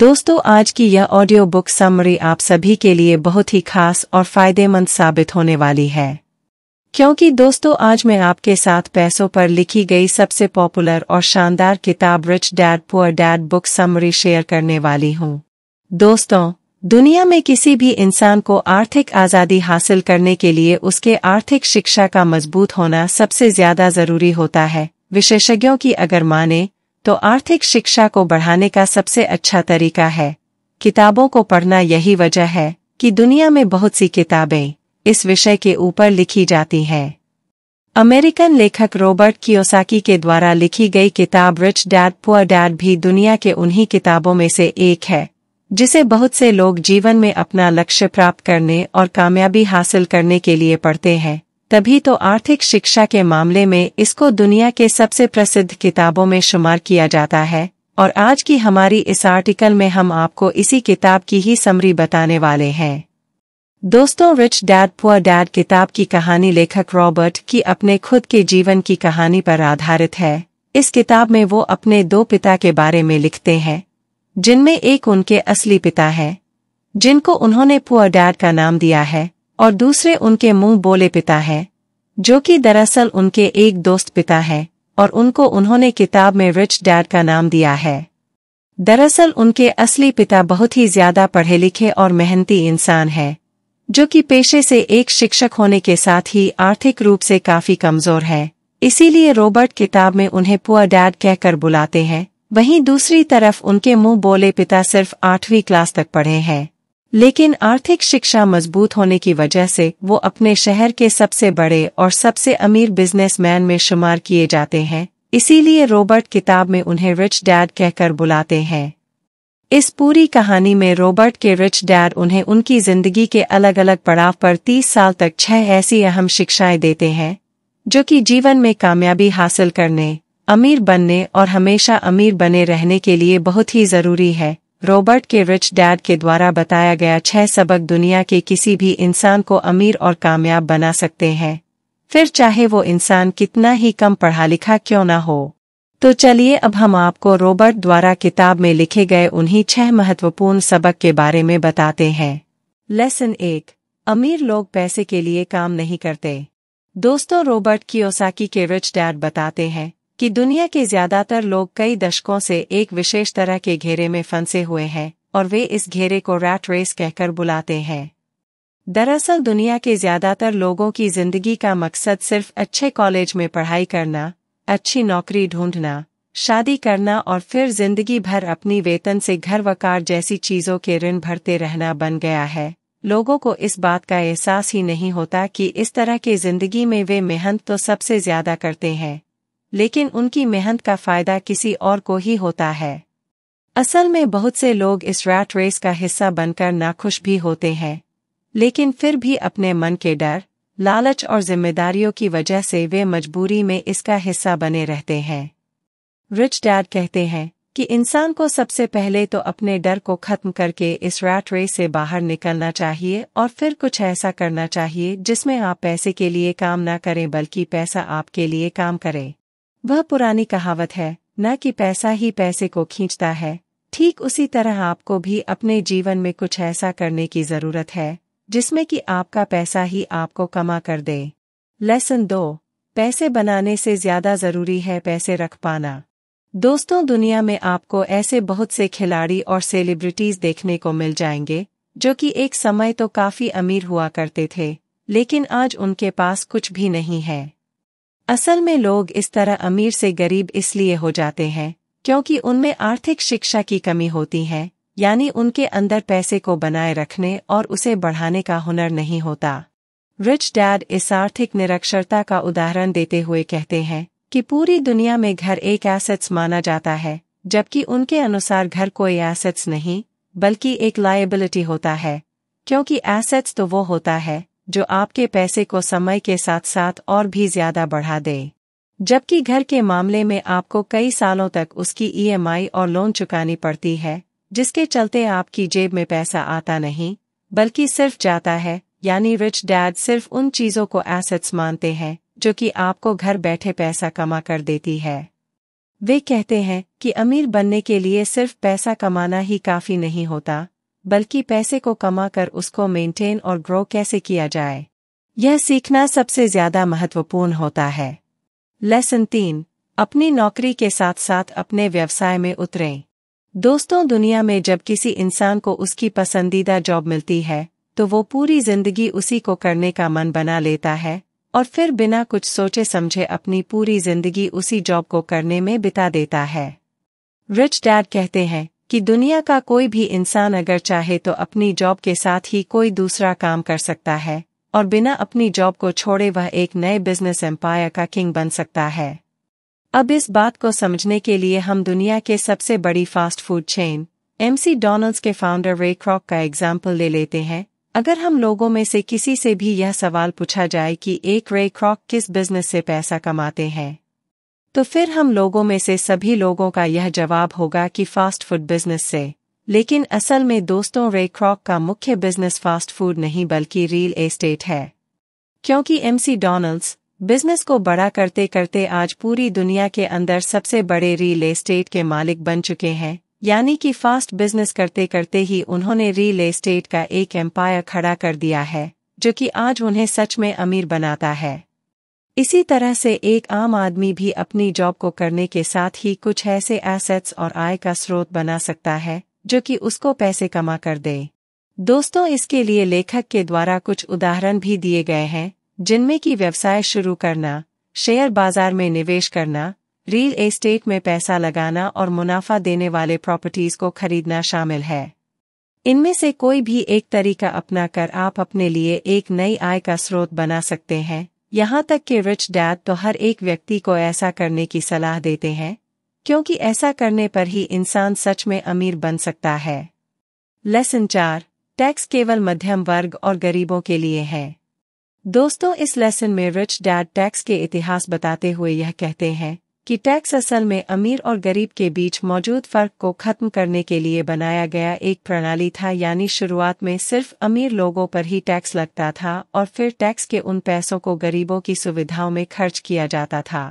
दोस्तों आज की यह ऑडियो बुक समरी आप सभी के लिए बहुत ही खास और फायदेमंद साबित होने वाली है क्योंकि दोस्तों आज मैं आपके साथ पैसों पर लिखी गई सबसे पॉपुलर और शानदार किताब rich dad poor dad book summary share करने वाली हूँ दोस्तों दुनिया में किसी भी इंसान को आर्थिक आज़ादी हासिल करने के लिए उसके आर्थिक शिक्षा का मजबूत होना सबसे ज्यादा जरूरी होता है विशेषज्ञों की अगर माने तो आर्थिक शिक्षा को बढ़ाने का सबसे अच्छा तरीका है किताबों को पढ़ना यही वजह है कि दुनिया में बहुत सी किताबें इस विषय के ऊपर लिखी जाती हैं अमेरिकन लेखक रॉबर्ट कियोसाकी के द्वारा लिखी गई किताब रिच डैड पुअर डैड भी दुनिया के उन्हीं किताबों में से एक है जिसे बहुत से लोग जीवन में अपना लक्ष्य प्राप्त करने और कामयाबी हासिल करने के लिए पढ़ते हैं तभी तो आर्थिक शिक्षा के मामले में इसको दुनिया के सबसे प्रसिद्ध किताबों में शुमार किया जाता है और आज की हमारी इस आर्टिकल में हम आपको इसी किताब की ही समरी बताने वाले हैं दोस्तों रिच डैड पुअर डैड किताब की कहानी लेखक रॉबर्ट की अपने खुद के जीवन की कहानी पर आधारित है इस किताब में वो अपने दो पिता के बारे में लिखते हैं जिनमें एक उनके असली पिता है जिनको उन्होंने पुअर डैड का नाम दिया है और दूसरे उनके मुंह बोले पिता है जो कि दरअसल उनके एक दोस्त पिता है और उनको उन्होंने किताब में रिच डैड का नाम दिया है दरअसल उनके असली पिता बहुत ही ज्यादा पढ़े लिखे और मेहनती इंसान है जो कि पेशे से एक शिक्षक होने के साथ ही आर्थिक रूप से काफी कमजोर है इसीलिए रॉबर्ट किताब में उन्हें पुअर डैड कहकर बुलाते हैं वहीं दूसरी तरफ उनके मुंह बोले पिता सिर्फ आठवीं क्लास तक पढ़े हैं लेकिन आर्थिक शिक्षा मजबूत होने की वजह से वो अपने शहर के सबसे बड़े और सबसे अमीर बिजनेसमैन में शुमार किए जाते हैं इसीलिए रॉबर्ट किताब में उन्हें रिच डैड कहकर बुलाते हैं इस पूरी कहानी में रॉबर्ट के रिच डैड उन्हें उनकी जिंदगी के अलग अलग पड़ाव पर तीस साल तक छह ऐसी अहम शिक्षाएं देते हैं जो कि जीवन में कामयाबी हासिल करने अमीर बनने और हमेशा अमीर बने रहने के लिए बहुत ही जरूरी है रॉबर्ट के रिच डैड के द्वारा बताया गया छह सबक दुनिया के किसी भी इंसान को अमीर और कामयाब बना सकते हैं फिर चाहे वो इंसान कितना ही कम पढ़ा लिखा क्यों ना हो तो चलिए अब हम आपको रॉबर्ट द्वारा किताब में लिखे गए उन्हीं छह महत्वपूर्ण सबक के बारे में बताते हैं लेसन एक अमीर लोग पैसे के लिए काम नहीं करते दोस्तों रॉबर्ट की के रिच डैड बताते हैं कि दुनिया के ज्यादातर लोग कई दशकों से एक विशेष तरह के घेरे में फंसे हुए हैं और वे इस घेरे को रैट रेस कहकर बुलाते हैं दरअसल दुनिया के ज्यादातर लोगों की जिंदगी का मकसद सिर्फ अच्छे कॉलेज में पढ़ाई करना अच्छी नौकरी ढूंढना शादी करना और फिर जिंदगी भर अपनी वेतन से घर व कार जैसी चीजों के ऋण भरते रहना बन गया है लोगों को इस बात का एहसास ही नहीं होता कि इस तरह की जिंदगी में वे मेहनत तो सबसे ज्यादा करते हैं लेकिन उनकी मेहनत का फायदा किसी और को ही होता है असल में बहुत से लोग इस रैट रेस का हिस्सा बनकर नाखुश भी होते हैं लेकिन फिर भी अपने मन के डर लालच और जिम्मेदारियों की वजह से वे मजबूरी में इसका हिस्सा बने रहते हैं रिच डैड कहते हैं कि इंसान को सबसे पहले तो अपने डर को खत्म करके इस रैट रेस से बाहर निकलना चाहिए और फिर कुछ ऐसा करना चाहिए जिसमें आप पैसे के लिए काम ना करें बल्कि पैसा आपके लिए काम करें वह पुरानी कहावत है न कि पैसा ही पैसे को खींचता है ठीक उसी तरह आपको भी अपने जीवन में कुछ ऐसा करने की जरूरत है जिसमें कि आपका पैसा ही आपको कमा कर दे लेसन दो पैसे बनाने से ज्यादा जरूरी है पैसे रख पाना दोस्तों दुनिया में आपको ऐसे बहुत से खिलाड़ी और सेलिब्रिटीज देखने को मिल जाएंगे जो कि एक समय तो काफी अमीर हुआ करते थे लेकिन आज उनके पास कुछ भी नहीं है असल में लोग इस तरह अमीर से गरीब इसलिए हो जाते हैं क्योंकि उनमें आर्थिक शिक्षा की कमी होती है यानी उनके अंदर पैसे को बनाए रखने और उसे बढ़ाने का हुनर नहीं होता रिच डैड इस आर्थिक निरक्षरता का उदाहरण देते हुए कहते हैं कि पूरी दुनिया में घर एक एसेट्स माना जाता है जबकि उनके अनुसार घर कोई एसेट्स नहीं बल्कि एक लाइबिलिटी होता है क्योंकि एसेट्स तो वो होता है जो आपके पैसे को समय के साथ साथ और भी ज्यादा बढ़ा दे जबकि घर के मामले में आपको कई सालों तक उसकी ईएमआई e और लोन चुकानी पड़ती है जिसके चलते आपकी जेब में पैसा आता नहीं बल्कि सिर्फ जाता है यानी रिच डैड सिर्फ उन चीजों को एसेट्स मानते हैं जो कि आपको घर बैठे पैसा कमा कर देती है वे कहते हैं कि अमीर बनने के लिए सिर्फ पैसा कमाना ही काफी नहीं होता बल्कि पैसे को कमा कर उसको मेंटेन और ग्रो कैसे किया जाए यह सीखना सबसे ज्यादा महत्वपूर्ण होता है लेसन तीन अपनी नौकरी के साथ साथ अपने व्यवसाय में उतरें दोस्तों दुनिया में जब किसी इंसान को उसकी पसंदीदा जॉब मिलती है तो वो पूरी जिंदगी उसी को करने का मन बना लेता है और फिर बिना कुछ सोचे समझे अपनी पूरी जिंदगी उसी जॉब को करने में बिता देता है रिच डैड कहते हैं कि दुनिया का कोई भी इंसान अगर चाहे तो अपनी जॉब के साथ ही कोई दूसरा काम कर सकता है और बिना अपनी जॉब को छोड़े वह एक नए बिजनेस एम्पायर का किंग बन सकता है अब इस बात को समझने के लिए हम दुनिया के सबसे बड़ी fast food chain McDonald's के फाउंडर रे क्रॉक का एग्जाम्पल ले लेते हैं अगर हम लोगों में से किसी से भी यह सवाल पूछा जाए कि एक रे क्रॉक किस बिजनेस से पैसा कमाते हैं तो फिर हम लोगों में से सभी लोगों का यह जवाब होगा कि फास्ट फूड बिजनेस से लेकिन असल में दोस्तों रे क्रॉक का मुख्य बिजनेस फास्ट फूड नहीं बल्कि रियल एस्टेट है क्योंकि एमसी डोनल्ड्स बिजनेस को बड़ा करते करते आज पूरी दुनिया के अंदर सबसे बड़े रियल एस्टेट के मालिक बन चुके हैं यानी कि फास्ट बिजनेस करते करते ही उन्होंने रियल एस्टेट का एक एम्पायर खड़ा कर दिया है जो कि आज उन्हें सच में अमीर बनाता है इसी तरह से एक आम आदमी भी अपनी जॉब को करने के साथ ही कुछ ऐसे एसेट्स और आय का स्रोत बना सकता है जो कि उसको पैसे कमा कर दे दोस्तों इसके लिए लेखक के द्वारा कुछ उदाहरण भी दिए गए हैं जिनमें कि व्यवसाय शुरू करना शेयर बाजार में निवेश करना रियल एस्टेट में पैसा लगाना और मुनाफा देने वाले प्रॉपर्टीज को खरीदना शामिल है इनमें से कोई भी एक तरीका अपना कर आप अपने लिए एक नई आय का स्रोत बना सकते हैं यहाँ तक कि रिच डैड तो हर एक व्यक्ति को ऐसा करने की सलाह देते हैं क्योंकि ऐसा करने पर ही इंसान सच में अमीर बन सकता है लेसन चार टैक्स केवल मध्यम वर्ग और गरीबों के लिए है दोस्तों इस लेसन में रिच डैड टैक्स के इतिहास बताते हुए यह कहते हैं कि टैक्स असल में अमीर और गरीब के बीच मौजूद फर्क को खत्म करने के लिए बनाया गया एक प्रणाली था यानी शुरुआत में सिर्फ अमीर लोगों पर ही टैक्स लगता था और फिर टैक्स के उन पैसों को गरीबों की सुविधाओं में खर्च किया जाता था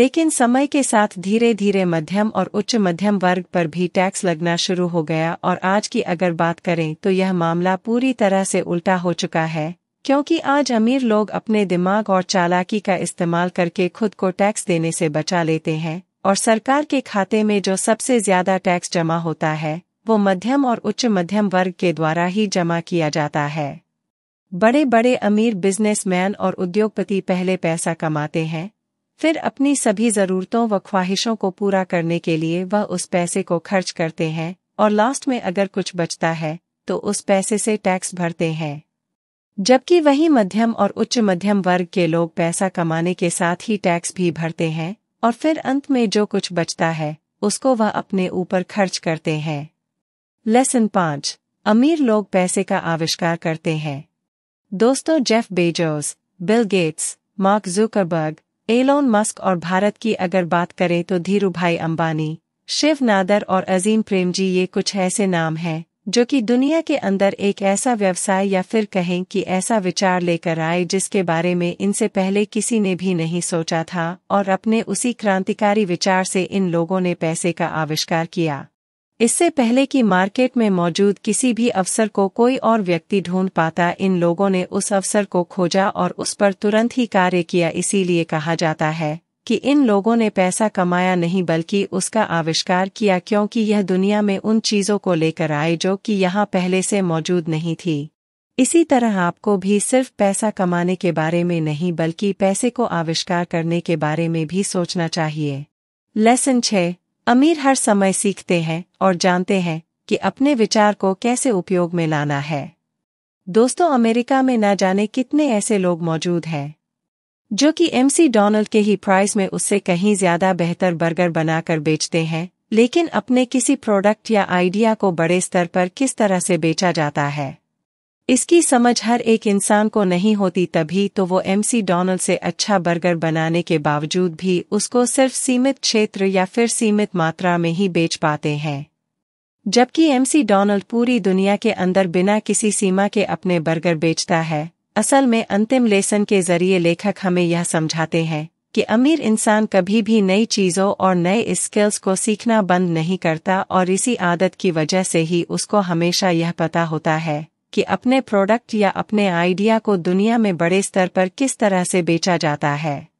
लेकिन समय के साथ धीरे धीरे मध्यम और उच्च मध्यम वर्ग पर भी टैक्स लगना शुरू हो गया और आज की अगर बात करें तो यह मामला पूरी तरह से उल्टा हो चुका है क्योंकि आज अमीर लोग अपने दिमाग और चालाकी का इस्तेमाल करके खुद को टैक्स देने से बचा लेते हैं और सरकार के खाते में जो सबसे ज्यादा टैक्स जमा होता है वो मध्यम और उच्च मध्यम वर्ग के द्वारा ही जमा किया जाता है बड़े बड़े अमीर बिजनेसमैन और उद्योगपति पहले पैसा कमाते हैं फिर अपनी सभी जरूरतों व ख्वाहिशों को पूरा करने के लिए वह उस पैसे को खर्च करते हैं और लास्ट में अगर कुछ बचता है तो उस पैसे से टैक्स भरते हैं जबकि वही मध्यम और उच्च मध्यम वर्ग के लोग पैसा कमाने के साथ ही टैक्स भी भरते हैं और फिर अंत में जो कुछ बचता है उसको वह अपने ऊपर खर्च करते हैं लेसन पाँच अमीर लोग पैसे का आविष्कार करते हैं दोस्तों Jeff Bezos Bill Gates Mark Zuckerberg Elon Musk और भारत की अगर बात करें तो धीरू भाई अंबानी शिव नादर और अजीम प्रेम जी ये कुछ ऐसे नाम हैं जो कि दुनिया के अंदर एक ऐसा व्यवसाय या फिर कहें कि ऐसा विचार लेकर आए जिसके बारे में इनसे पहले किसी ने भी नहीं सोचा था और अपने उसी क्रांतिकारी विचार से इन लोगों ने पैसे का आविष्कार किया इससे पहले कि मार्केट में मौजूद किसी भी अवसर को कोई और व्यक्ति ढूंढ पाता इन लोगों ने उस अवसर को खोजा और उस पर तुरंत ही कार्य किया इसीलिए कहा जाता है कि इन लोगों ने पैसा कमाया नहीं बल्कि उसका आविष्कार किया क्योंकि यह दुनिया में उन चीज़ों को लेकर आए जो कि यहाँ पहले से मौजूद नहीं थी इसी तरह आपको भी सिर्फ पैसा कमाने के बारे में नहीं बल्कि पैसे को आविष्कार करने के बारे में भी सोचना चाहिए लेसन छः अमीर हर समय सीखते हैं और जानते हैं कि अपने विचार को कैसे उपयोग में लाना है दोस्तों अमेरिका में न जाने कितने ऐसे लोग मौजूद हैं जो कि एमसी डोनाल्ड के ही प्राइस में उससे कहीं ज्यादा बेहतर बर्गर बनाकर बेचते हैं लेकिन अपने किसी प्रोडक्ट या आइडिया को बड़े स्तर पर किस तरह से बेचा जाता है इसकी समझ हर एक इंसान को नहीं होती तभी तो वो एमसी डोनल्ड से अच्छा बर्गर बनाने के बावजूद भी उसको सिर्फ सीमित क्षेत्र या फिर सीमित मात्रा में ही बेच पाते हैं जबकि एमसी डोनल्ड पूरी दुनिया के अंदर बिना किसी सीमा के अपने बर्गर बेचता है असल में अंतिम लेसन के जरिए लेखक हमें यह समझाते हैं कि अमीर इंसान कभी भी नई चीज़ों और नए स्किल्स को सीखना बंद नहीं करता और इसी आदत की वजह से ही उसको हमेशा यह पता होता है कि अपने प्रोडक्ट या अपने आइडिया को दुनिया में बड़े स्तर पर किस तरह से बेचा जाता है